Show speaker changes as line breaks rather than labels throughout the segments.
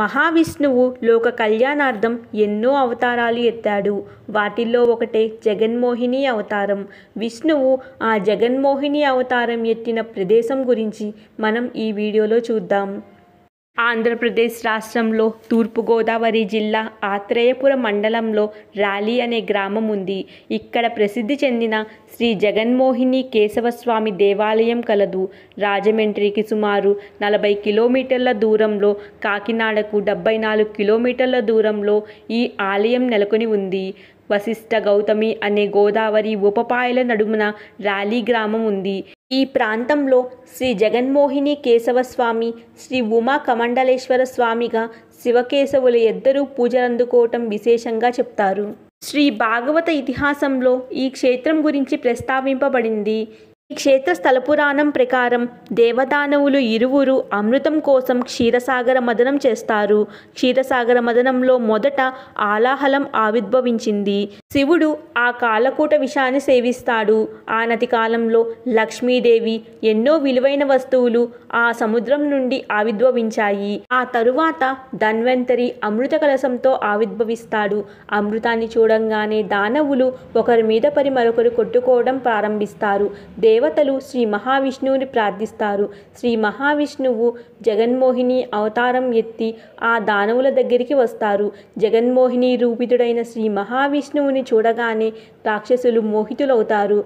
మహావిష్ణువు లోక కళ్యాణార్థం ఎన్నో అవతారాలు ఎత్తాడు వాటిల్లో ఒకటే జగన్మోహిని అవతారం విష్ణువు ఆ జగన్మోహిని అవతారం ఎత్తిన ప్రదేశం గురించి మనం ఈ వీడియోలో చూద్దాం ఆంధ్రప్రదేశ్ రాష్ట్రంలో తూర్పుగోదావరి జిల్లా ఆత్రేయపురం మండలంలో ర్యాలీ అనే గ్రామం ఉంది ఇక్కడ ప్రసిద్ధి చెందిన శ్రీ జగన్మోహిని కేశవస్వామి దేవాలయం కలదు రాజమండ్రికి సుమారు నలభై కిలోమీటర్ల దూరంలో కాకినాడకు డెబ్బై నాలుగు కిలోమీటర్ల దూరంలో ఈ ఆలయం నెలకొని ఉంది వశిష్ఠ గౌతమి అనే గోదావరి ఉపపాయల నడుమున ర్యాలీ గ్రామం ఉంది ఈ ప్రాంతంలో శ్రీ జగన్మోహిని కేశవస్వామి శ్రీ ఉమా కమండలేశ్వర స్వామిగా శివకేశవులు ఇద్దరూ పూజలందుకోవటం విశేషంగా చెప్తారు శ్రీ భాగవత ఇతిహాసంలో ఈ క్షేత్రం గురించి ప్రస్తావింపబడింది ఈ క్షేత్ర స్థల పురాణం ప్రకారం దేవదానవులు ఇరువురు అమృతం కోసం క్షీరసాగర మదనం చేస్తారు క్షీరసాగర మదనంలో మొదట ఆలాహలం ఆవిర్భవించింది శివుడు ఆ కాలకూట విషాన్ని సేవిస్తాడు ఆనతి కాలంలో లక్ష్మీదేవి ఎన్నో విలువైన వస్తువులు ఆ సముద్రం నుండి ఆవిర్భవించాయి ఆ తరువాత ధన్వంతరి అమృత కలసంతో ఆవిర్భవిస్తాడు అమృతాన్ని చూడంగానే దానవులు ఒకరి మీద పరి మరొకరు కొట్టుకోవడం ప్రారంభిస్తారు దే దేవతలు శ్రీ మహావిష్ణువుని ప్రార్థిస్తారు శ్రీ మహావిష్ణువు జగన్మోహిని అవతారం ఎత్తి ఆ దానవుల దగ్గరికి వస్తారు జగన్మోహిని రూపితుడైన శ్రీ మహావిష్ణువుని చూడగానే రాక్షసులు మోహితులవుతారు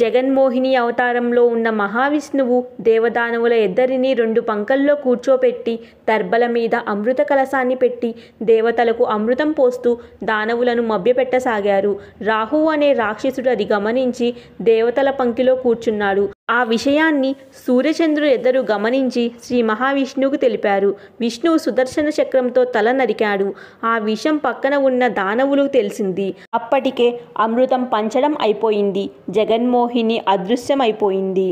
జగన్మోహిని అవతారంలో ఉన్న మహావిష్ణువు దేవదానవుల ఇద్దరిని రెండు పంకల్లో కూర్చోపెట్టి దర్బల మీద అమృత కలశాన్ని పెట్టి దేవతలకు అమృతం పోస్తూ దానవులను మభ్యపెట్టసాగారు రాహు అనే రాక్షసుడు అది గమనించి దేవతల పంకిలో కూర్చున్నాడు ఆ విషయాన్ని సూర్యచంద్రుడు ఇద్దరు గమనించి శ్రీ మహావిష్ణువుకు తెలిపారు విష్ణువు సుదర్శన చక్రంతో తల నరికాడు ఆ విషం పక్కన ఉన్న దానవులకు తెలిసింది అప్పటికే అమృతం పంచడం అయిపోయింది జగన్మోహిని అదృశ్యమైపోయింది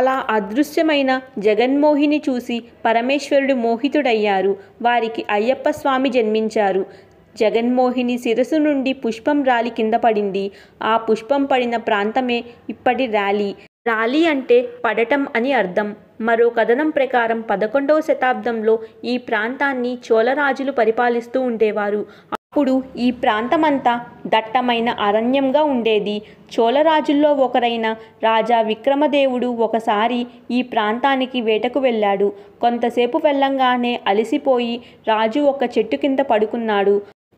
అలా అదృశ్యమైన జగన్మోహిని చూసి పరమేశ్వరుడు మోహితుడయ్యారు వారికి అయ్యప్ప స్వామి జన్మించారు జగన్మోహిని శిరసు నుండి పుష్పం రాలి కింద పడింది ఆ పుష్పం పడిన ప్రాంతమే ఇప్పటి ర్యాలీ రాలి అంటే పడటం అని అర్థం మరో కథనం ప్రకారం పదకొండవ శతాబ్దంలో ఈ ప్రాంతాన్ని చోళరాజులు పరిపాలిస్తూ ఉండేవారు అప్పుడు ఈ ప్రాంతమంతా దట్టమైన అరణ్యంగా ఉండేది చోళరాజుల్లో ఒకరైన రాజా విక్రమదేవుడు ఒకసారి ఈ ప్రాంతానికి వేటకు వెళ్ళాడు కొంతసేపు వెళ్ళంగానే అలసిపోయి రాజు ఒక చెట్టు కింద పడుకున్నాడు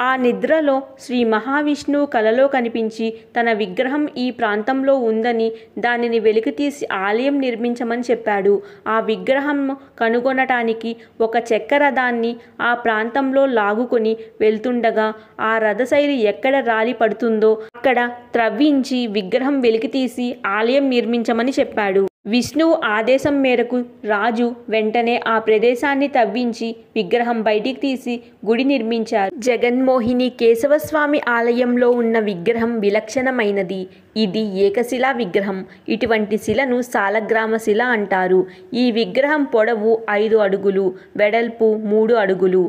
ఆ నిద్రలో శ్రీ మహావిష్ణువు కలలో కనిపించి తన విగ్రహం ఈ ప్రాంతంలో ఉందని దానిని వెలికితీసి ఆలయం నిర్మించమని చెప్పాడు ఆ విగ్రహం కనుగొనటానికి ఒక చెక్క రథాన్ని ఆ ప్రాంతంలో లాగుకొని వెళ్తుండగా ఆ రథశైలి ఎక్కడ రాలి పడుతుందో అక్కడ త్రవ్వించి విగ్రహం వెలికితీసి ఆలయం నిర్మించమని చెప్పాడు విష్ణువు ఆదేశం మేరకు రాజు వెంటనే ఆ ప్రదేశాన్ని తవ్వించి విగ్రహం బయటికి తీసి గుడి నిర్మించారు జగన్మోహిని కేశవస్వామి ఆలయంలో ఉన్న విగ్రహం విలక్షణమైనది ఇది ఏకశిలా విగ్రహం ఇటువంటి శిలను సాలగ్రామ శిల అంటారు ఈ విగ్రహం పొడవు ఐదు అడుగులు వెడల్పు మూడు అడుగులు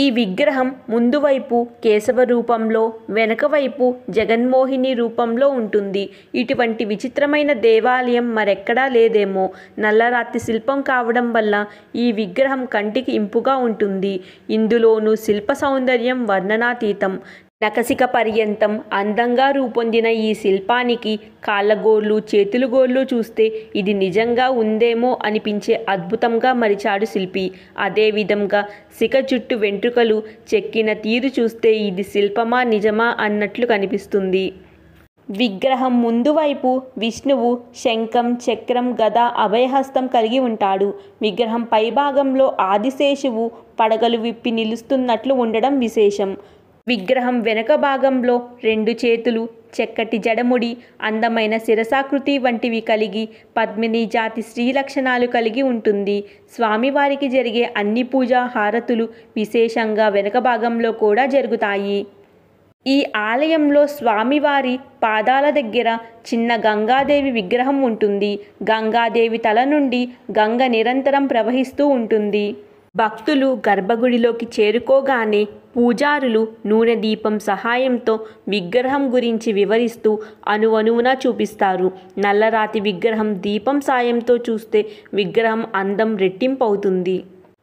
ఈ విగ్రహం ముందువైపు కేశవ రూపంలో వెనకవైపు జగన్మోహిని రూపంలో ఉంటుంది ఇటువంటి విచిత్రమైన దేవాలయం మరెక్కడా లేదేమో నల్లరాతి శిల్పం కావడం వల్ల ఈ విగ్రహం కంటికి ఇంపుగా ఉంటుంది ఇందులోనూ శిల్ప సౌందర్యం వర్ణనాతీతం నకసిక పర్యంతం అందంగా రూపొందిన ఈ శిల్పానికి కాళ్ళగోళ్ళు చేతులు గోళ్ళు చూస్తే ఇది నిజంగా ఉందేమో అనిపించే అద్భుతంగా మరిచాడు శిల్పి అదేవిధంగా శిఖ చుట్టు వెంట్రుకలు చెక్కిన తీరు చూస్తే ఇది శిల్పమా నిజమా అన్నట్లు కనిపిస్తుంది విగ్రహం ముందువైపు విష్ణువు శంఖం చక్రం గద అభయహస్తం కలిగి ఉంటాడు విగ్రహం పైభాగంలో ఆదిశేషువు పడగలు విప్పి నిలుస్తున్నట్లు ఉండడం విశేషం విగ్రహం వెనుక భాగంలో రెండు చేతులు చెక్కటి జడముడి అందమైన శిరసాకృతి వంటివి కలిగి పద్మిని జాతి స్త్రీ లక్షణాలు కలిగి ఉంటుంది స్వామివారికి జరిగే అన్ని పూజా హారతులు విశేషంగా వెనక భాగంలో కూడా జరుగుతాయి ఈ ఆలయంలో స్వామివారి పాదాల దగ్గర చిన్న గంగాదేవి విగ్రహం ఉంటుంది గంగాదేవి తల నుండి గంగ నిరంతరం ప్రవహిస్తూ ఉంటుంది భక్తులు గర్భగుడిలోకి చేరుకోగానే పూజారులు నూనె దీపం సహాయంతో విగ్రహం గురించి వివరిస్తూ అణువణువునా చూపిస్తారు నల్లరాతి విగ్రహం దీపం సాయంతో చూస్తే విగ్రహం అందం రెట్టింపవుతుంది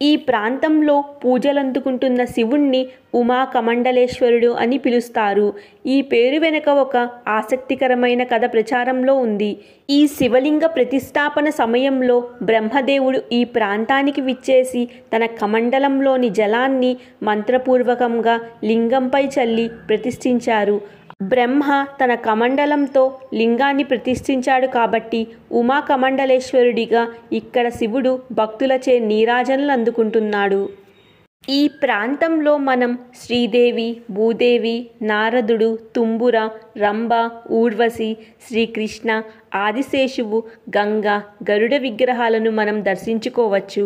ఈ ప్రాంతంలో పూజలందుకుంటున్న శివుణ్ణి ఉమాకమండలేశ్వరుడు అని పిలుస్తారు ఈ పేరు వెనుక ఒక ఆసక్తికరమైన కథ ప్రచారంలో ఉంది ఈ శివలింగ ప్రతిష్టాపన సమయంలో బ్రహ్మదేవుడు ఈ ప్రాంతానికి విచ్చేసి తన కమండలంలోని జలాన్ని మంత్రపూర్వకంగా లింగంపై చల్లి ప్రతిష్ఠించారు బ్రహ్మ తన కమండలంతో లింగాన్ని ప్రతిష్ఠించాడు కాబట్టి ఉమా కమండలేశ్వరుడిగా ఇక్కడ శివుడు భక్తులచే నీరాజనలు అందుకుంటున్నాడు ఈ ప్రాంతంలో మనం శ్రీదేవి భూదేవి నారదుడు తుంబుర రంభ ఊర్వశి శ్రీకృష్ణ ఆదిశేషువు గంగ గరుడ విగ్రహాలను మనం దర్శించుకోవచ్చు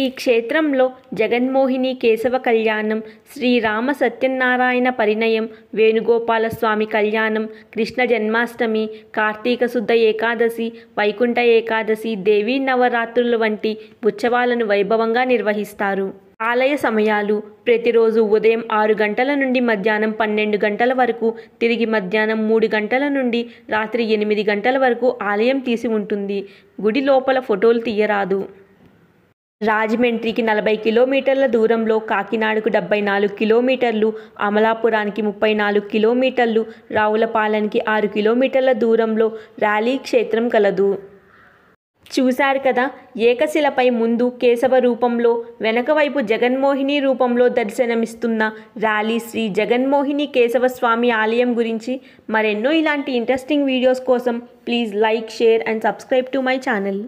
ఈ క్షేత్రంలో జగన్మోహిని కేశవ కళ్యాణం శ్రీరామ సత్యనారాయణ పరిణయం వేణుగోపాల స్వామి కళ్యాణం కృష్ణ జన్మాష్టమి కార్తీక శుద్ధ ఏకాదశి వైకుంఠ ఏకాదశి దేవీ నవరాత్రులు వంటి ఉత్సవాలను వైభవంగా నిర్వహిస్తారు ఆలయ సమయాలు ప్రతిరోజు ఉదయం ఆరు గంటల నుండి మధ్యాహ్నం పన్నెండు గంటల వరకు తిరిగి మధ్యాహ్నం మూడు గంటల నుండి రాత్రి ఎనిమిది గంటల వరకు ఆలయం తీసి ఉంటుంది గుడి లోపల ఫోటోలు తీయరాదు రాజమండ్రికి నలభై కిలోమీటర్ల దూరంలో కాకినాడకు డెబ్బై నాలుగు కిలోమీటర్లు అమలాపురానికి ముప్పై నాలుగు కిలోమీటర్లు రావులపాలెంకి ఆరు కిలోమీటర్ల దూరంలో ర్యాలీ క్షేత్రం కలదు చూశారు కదా ఏకశిలపై ముందు కేశవ రూపంలో వెనకవైపు జగన్మోహిని రూపంలో దర్శనమిస్తున్న ర్యాలీ శ్రీ జగన్మోహిని కేశవ స్వామి ఆలయం గురించి మరెన్నో ఇలాంటి ఇంట్రెస్టింగ్ వీడియోస్ కోసం please like share and subscribe to my channel